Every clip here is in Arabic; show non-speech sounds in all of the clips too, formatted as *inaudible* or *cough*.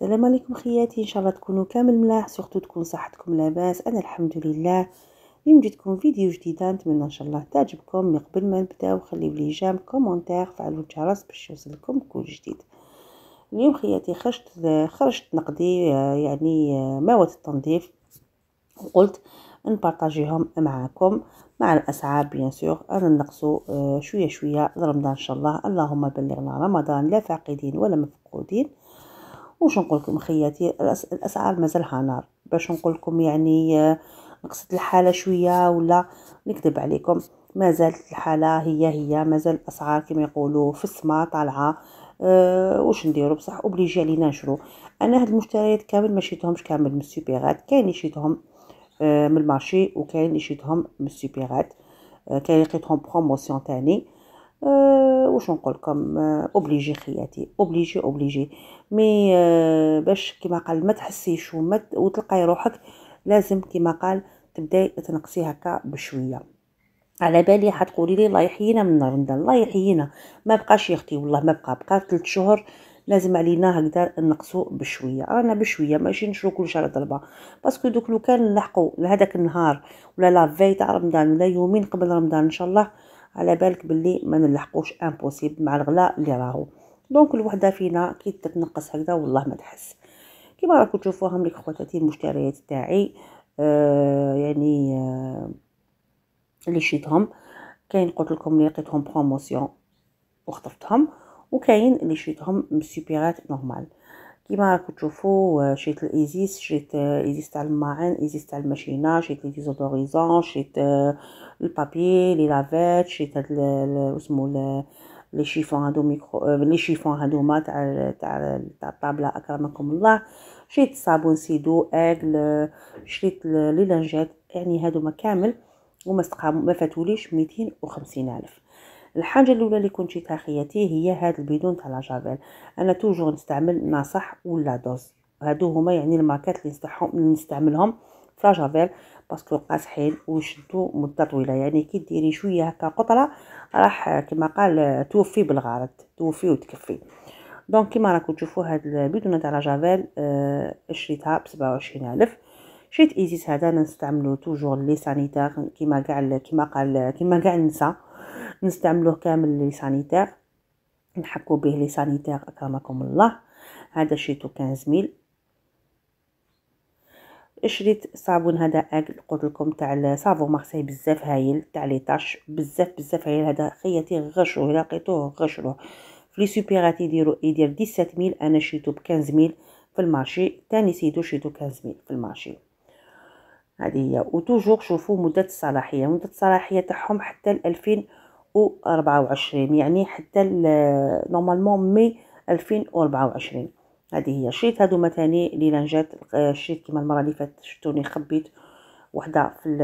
السلام عليكم خياتي ان شاء الله تكونوا كامل ملاح سورتو تكون صحتكم لاباس انا الحمد لله اليوم جيتكم فيديو جديده نتمنى ان شاء الله تعجبكم من قبل ما نبداو خليو لي جيم كومونتير فعلوا الجرس باش يوصلكم كل جديد اليوم خياتي خرجت خرجت نقضي يعني مواد التنظيف وقلت نبارطاجيهم معاكم مع الاسعار بيان سور انا نقصوا آه، شويه شويه لرمضان ان شاء الله اللهم بلغنا رمضان لا فاقدين ولا مفقودين وش نقول لكم خياتي الاسعار مازالها نار باش نقول لكم يعني آه، نقصت الحاله شويه ولا نكذب عليكم مازالت الحاله هي هي مازال الاسعار كما يقولوا في السما طالعه أه واش نديرو بصح اوبليجي علينا نشرو انا هاد المشتريات كامل ما شريتهمش كامل من السوبيرات كاين اللي شيتهم أه من المارشي وكاين اللي من السوبيرات أه كاين لقيتهم بروموسيون تاني آه، واش نقول لكم اوبليجي آه، خياتي اوبليجي اوبليجي مي آه، باش كما قال ما تحسيش وما وتلقاي روحك لازم كما قال تبداي تنقصي هكا بشويه على بالي حتقولي لي الله يحيينا من رمضان الله يحيينا ما بقاش يا والله ما بقى بقى ثلاث شهور لازم علينا هكذا نقصوا بشويه رانا بشويه ماشي نشرو كل شهر ضربه باسكو دوك لو كان نلحقوا لهذاك النهار ولا لافي تاع رمضان ولا يومين قبل رمضان ان شاء الله على بالك باللي ما نلحقوش امبوسيبل مع الغلاء اللي راهو دونك الوحده فينا كي تتنقص هكذا والله ما تحس كيما راكم تشوفوا هم خواتاتي المشتريات تاعي آه يعني آه اللي شيتهم كاين قلت لكم اللي لقيتهم بروموسيون وخطفتهم وكاين اللي شيتهم سوبيرات نورمال كيما راكم تشوفوا آه، شريت الايزيس شريت آه، ايزيس تاع الماعن ايزيس تاع الماشينه شريت لي ديزودوريزون شريت آه، البابي لي لافيت شريت هاد اسمو لي شيفون هادو ميكرو لي شيفون هادوما تاع تاع تاع الطابله اكرمكم الله شريت صابون سيدو اكل شريت لي لانجات يعني هادوما كامل وما استقاموا ما فاتوليش ميتين وخمسين الف الحاجه الاولى اللي كنت شريتها خياتي هي هاد البيدون تاع لاجافيل انا توجور نستعمل ناصح ولا دوز هادو هما يعني الماركات اللي نستحهم نستعملهم في لاجافيل باسكو قاصحين ويشدو مده طويله يعني كي ديري شويه هكا قطره راح كما قال توفي بالغرض توفي وتكفي دونك كيما راكم تشوفوا هاد البيدون تاع لاجافيل آه، شريتها ب 27000 شريت ايزيس هذا نستعملو توجور لي سانيتير كيما كاع كيما قال كيما كاع النساء نستعملوه كامل لي سانيتير نحكو به لي سانيتير اكرمكم الله هذا شريتو 15 ميل شريت صابون هذا اكل قلت لكم تاع صابون مارسي بزاف هايل تاع لي طاش بزاف بزاف هايل هذا خياتي غشوا الا لقيتوه غشوا في لي سوبيرات يديرو يدير 17000 انا شريتو ب 15000 في المارشي ثاني سيدو شريتو 15000 في المارشي هذه هي وتوجور شوفوا مده الصلاحيه مده الصلاحيه تاعهم حتى ل 2000 وعشرين يعني حتى نورمالمون مي ألفين وربعة وعشرين هذه هي شريت هادو متاني ليلانجات شريت كيما المره اللي فاتت شفتوني خبيت وحده في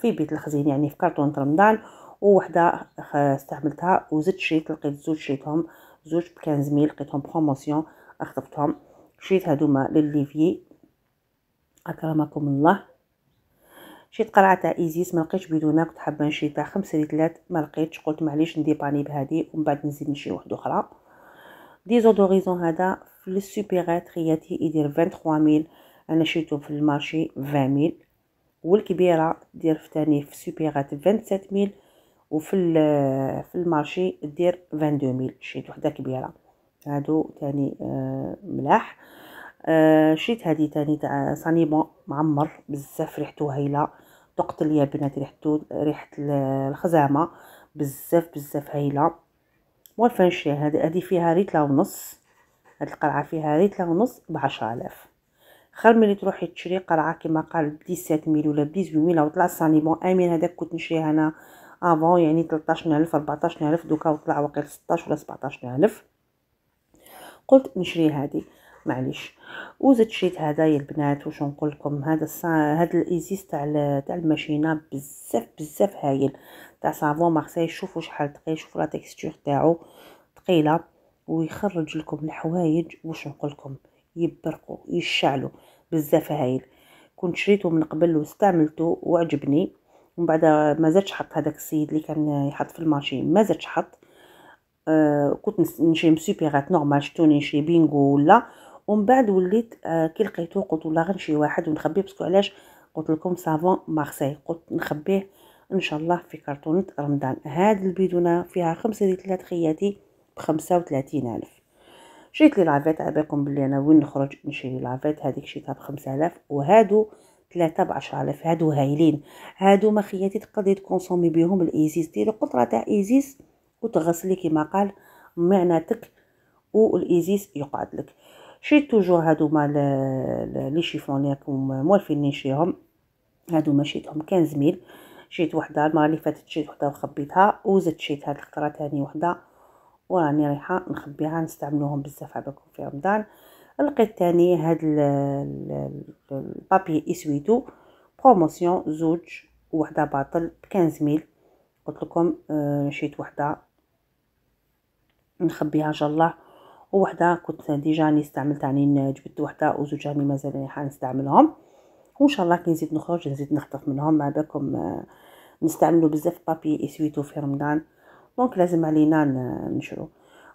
في بيت الخزين يعني في كرتون رمضان ووحده استعملتها وزدت شريت لقيت زوج شريتهم زوج ب 15 لقيتهم بروموسيون خطفتهم شريت هادوما للليفي اكرمكم الله شي قرعه تاع ايزيس ما لقيتش بدونها كنت حابه نشريتها 5 ريتلات ما لقيتش قلت معليش نديباني بهادي ومن بعد نزيد نشري وحده اخرى ديزودوريزون هذا في السوبيرات خياتي يدير 23000 انا شريته في المارشي 20000 والكبيره دير في ثاني في السوبيرات 27000 وفي في المارشي دير 22000 شريت وحده كبيره هادو ثاني آه ملاح آه، شريت هذه تاني تاع صانيبون معمر بزاف ريحته هايله ذقت ليا بنات ريحته ريحه الخزامه بزاف بزاف هايله والفانشي شي هذه هذه فيها ريتلا ونص هاد القرعه فيها ريتلا ونص ب 10000 خير ملي تروحي تشري قرعه كما قال ب 17000 ولا ب 18000 او طلع صانيبون امين هذاك كنت نشريها انا افون يعني 13000 14000 دوكا وطلع واقيلا 16 ولا 17000 قلت نشري هذه معليش وزدت شريت هدايا البنات واش نقول لكم هذا الصا... هذا الايزيس تاع تاع الماشينه بزاف بزاف هايل تاع صابون مارسي شوفوا شحال تقيل شوفوا لا تيكستور تاعو ثقيله ويخرج لكم الحوايج واش نقول لكم يبرقوا يشعلوا بزاف هايل كنت شريته من قبل واستعملته وعجبني ومن بعد ما زادش حط هذاك السيد اللي كان يحط في الماشي ما زادش حط آه كنت نشري مسوبيغات نورمال شتوني شي بينغو ولا ومن بعد وليت آه كي لقيتو قلت والله غنشي واحد ونخبيه باسكو علاش قلت لكم سافون مارسي قلت نخبيه ان شاء الله في كرتونه رمضان هاد البيدونه فيها خمسة ثلاث خياتي بخمسة الف شريت لي لافيت على بالكم بلي انا وين نخرج نشري لافيت هذيك شريتها بخمسة الاف وهادو ثلاثة بعشرة الاف هادو هايلين هادو ما خياتي تقدري تكونسومي بيهم الايزيس ديري قطرة تاع ايزيس وتغسلي كما قال معناتك والايزيس يقعد لك شريت توجور هادوما لي شيفون لي راكم موالفين نشريهم هادو ما شريتهم كان زميل وحده المره اللي فاتت شيت وحده وخبيتها وزدت شيت هاد الخطره تاني وحده وراني رايحه نخبيها نستعملوهم بزاف عباكم في رمضان لقيت تاني هاد البابي اسويتو بروموسيون زوج وحده باطل بكنز ميل قلت لكم آه، شيت وحده نخبيها ان شاء الله وحده كنت ديجا ديجاني استعملت يعني جبت وحده وزوج راني مازال حنستعملهم وان شاء الله كي نزيد نخرج نزيد نخطف منهم مع بالكم آه، نستعملو بزاف بابي اسويتو في رمضان دونك لازم علينا نشرو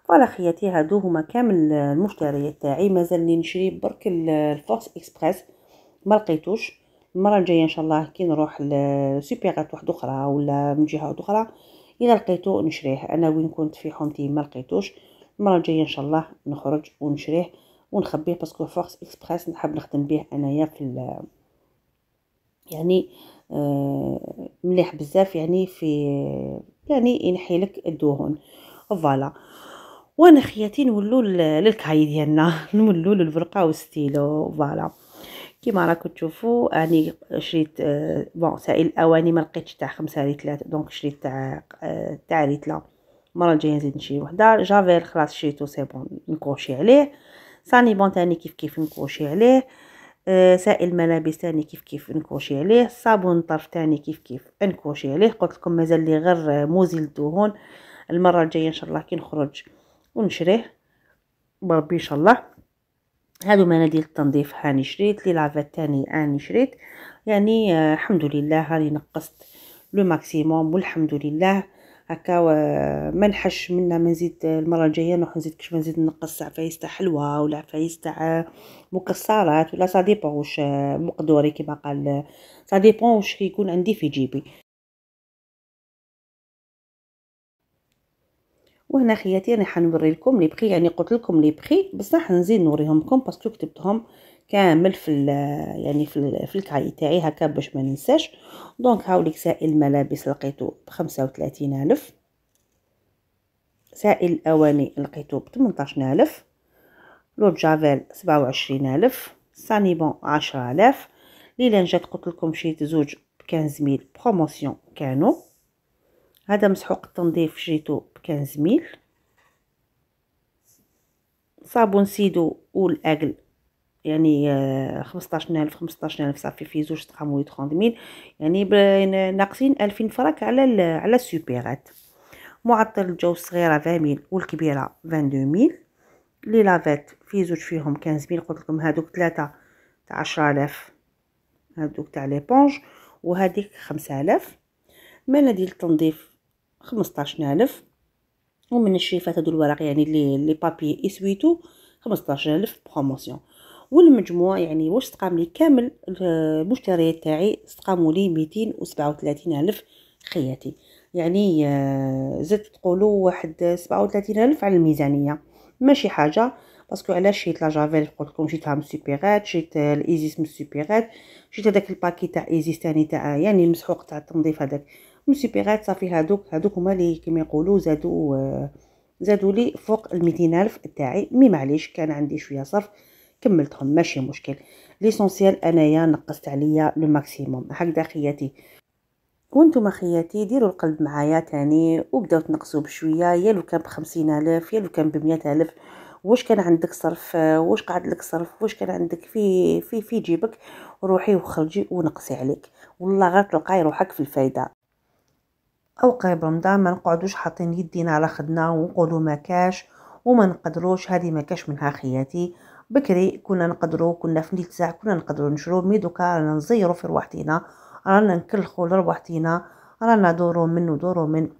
فوالا خياتي هادو هما كامل المشتريات تاعي مازالني نشري برك الفورس اكسبريس ما لقيتوش المره الجايه ان شاء الله كي نروح لسوبيرات واحده اخرى ولا من جهه اخرى الا لقيتو نشريه انا وين كنت في حومتي ما لقيتوش المره الجايه ان شاء الله نخرج ونشريه ونخبيه باسكو فورس اكسبريس نحب نخدم به انايا في يعني آه مليح بزاف يعني في يعني ينحي لك الدهون فوالا وانا خياتي نولو للكاي ديالنا *laughs* نولو للفرقه وستيلو فوالا كيما راكم تشوفوا اني شريت بون آه، سائل الاواني ما لقيتش تاع 5 لتر دونك شريت تاع آه، تاع لتر المره الجايه نزيد نشري وحده جافيل خلاص شريتو سي بون نكوشي عليه صاني بون تاني كيف كيف نكوشي عليه آه، سائل الملابس تاني كيف كيف نكوشي عليه صابون طرف تاني كيف كيف نكوشي عليه قلت لكم مازال لي غير موزيل الدهون المره الجايه ان شاء الله كي نخرج ونشريه بربي ان شاء الله هادو مناديل التنظيف هاني شريت لي لافات تاني هاني شريت يعني آه، الحمد لله هاني نقصت لو ماكسيموم والحمد لله هكا ما نحش منا ما نزيد المره الجايه نروح نزيد كش ما نزيد نقص عفايس تاع حلوه ولا عفايس تاع مكسرات ولا سا ديبون واش مقدوري كيما قال سا ديبون واش يكون عندي في جيبي وهنا خياتي راني حنوري لكم لي بخي يعني قلت لكم لي بخي بصح نزيد نوريهم لكم باسكو كتبتهم كامل في يعني في, في الكاي تاعي هكا باش ما ننساش دونك هاوليك سائل الملابس لقيته بخمسة 35000 الف سائل الاواني لقيته ب الف لو جافيل سبعة وعشرين الف 10000 عشرة الاف ليلانجات قلت لكم شريت زوج ب ميل بروموسيون كانوا هذا مسحوق التنظيف شريتو ب ميل صابون سيدو والاكل يعني آه، خمسطاشر ألف خمسطاشر ألف صافي في زوج درهم و ميل يعني ناقصين ألفين فرانك على على السوبيرات معطل الجو الصغيرة فاميل والكبيرة فاندو ميل لي لافات في زوج فيهم كنز ميل قلتلكم هادوك تلاتة تاع عشرة آلاف هادوك تاع لي ليبونج وهاديك خمسة آلاف مناديل التنظيف خمسطاشر ألف ومن الشريفات هادو الورق يعني لي لي بابي اسويتو خمسطاشر ألف بخوموسيون والمجموع يعني واش تقام لي كامل المشتريات آه، تاعي استقاموا لي 237 الف خياتي يعني آه، زدت تقولوا واحد 37 الف على الميزانيه ماشي حاجه باسكو علاش شريت لا جافيل قلت لكم شريتها من السوبيرات شريت آه، الايزيس من السوبيرات شريت هذاك الباكي تاع ايزيس ثاني تاع يعني المسحوق تاع التنظيف هذاك من السوبيرات صافي هادوك هادوك هما لي كيما يقولوا زادوا زادوا لي فوق ال الف تاعي مي معليش كان عندي شويه صرف كملتهم ماشي مشكل ليسونسيال انايا نقصت عليا لو ماكسيموم هكذا خياتي وانتم خياتي ديروا القلب معايا تاني وبداو تنقصوا بشويه يا لو كان بخمسين الف يا لو كان ب الف واش كان عندك صرف واش قعد لك صرف واش كان عندك في في في جيبك روحي وخرجي ونقصي عليك والله غير تلقاي روحك في الفايده او قريب رمضان ما نقعدوش حاطين يدينا على خدنا ونقولوا ما كاش وما نقدروش هذه ما كاش منها خياتي بكري كنا نقدروا كنا في نتزع كنا نقدروا نشرو مي دوكا رانا نزيرو في رواحتينا رانا نكلخو لرواحتينا رانا دورو من ودورو من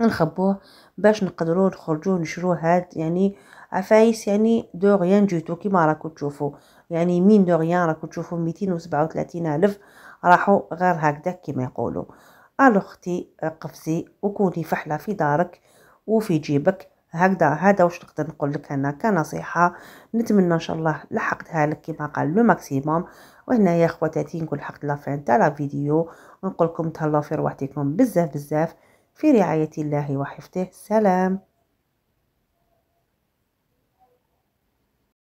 نخبوه باش نقدروا نخرجوا نشرو هاد يعني عفايس يعني دو غيان جيتو كيما راكو تشوفوا يعني مين دو غيان راكو تشوفوا ميتين وسبعة الف راحوا غير هكذا كيما يقولوا الو اختي قفزي وكوني فحله في دارك وفي جيبك هكذا هذا واش نقدر نقول لك انا كنصيحه نتمنى ان شاء الله لحقتها لك كما قال لو ماكسيموم وهنايا خواتاتي حق لحقت فين تاع لا فيديو ونقول لكم تهلاو في رواحتكم بزاف بزاف في رعايه الله وحفظه سلام